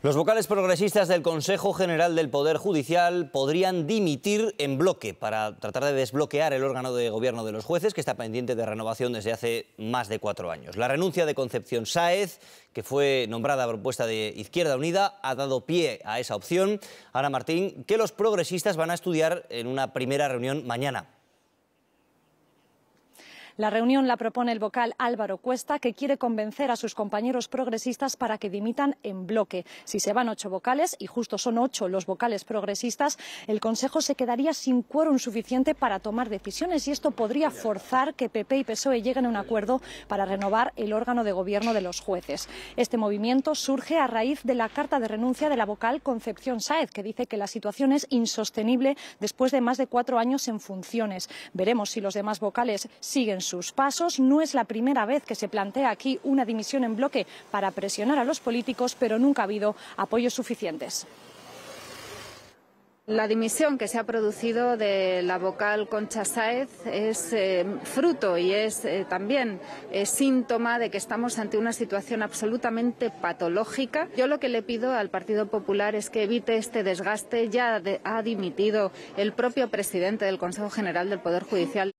Los vocales progresistas del Consejo General del Poder Judicial podrían dimitir en bloque para tratar de desbloquear el órgano de gobierno de los jueces que está pendiente de renovación desde hace más de cuatro años. La renuncia de Concepción Sáez, que fue nombrada a propuesta de Izquierda Unida, ha dado pie a esa opción, Ana Martín, que los progresistas van a estudiar en una primera reunión mañana. La reunión la propone el vocal Álvaro Cuesta, que quiere convencer a sus compañeros progresistas para que dimitan en bloque. Si se van ocho vocales, y justo son ocho los vocales progresistas, el Consejo se quedaría sin quórum suficiente para tomar decisiones y esto podría forzar que PP y PSOE lleguen a un acuerdo para renovar el órgano de gobierno de los jueces. Este movimiento surge a raíz de la carta de renuncia de la vocal Concepción Sáez, que dice que la situación es insostenible después de más de cuatro años en funciones. Veremos si los demás vocales siguen sus pasos. No es la primera vez que se plantea aquí una dimisión en bloque para presionar a los políticos, pero nunca ha habido apoyos suficientes. La dimisión que se ha producido de la vocal Concha Sáez es eh, fruto y es eh, también eh, síntoma de que estamos ante una situación absolutamente patológica. Yo lo que le pido al Partido Popular es que evite este desgaste. Ya ha dimitido el propio presidente del Consejo General del Poder Judicial.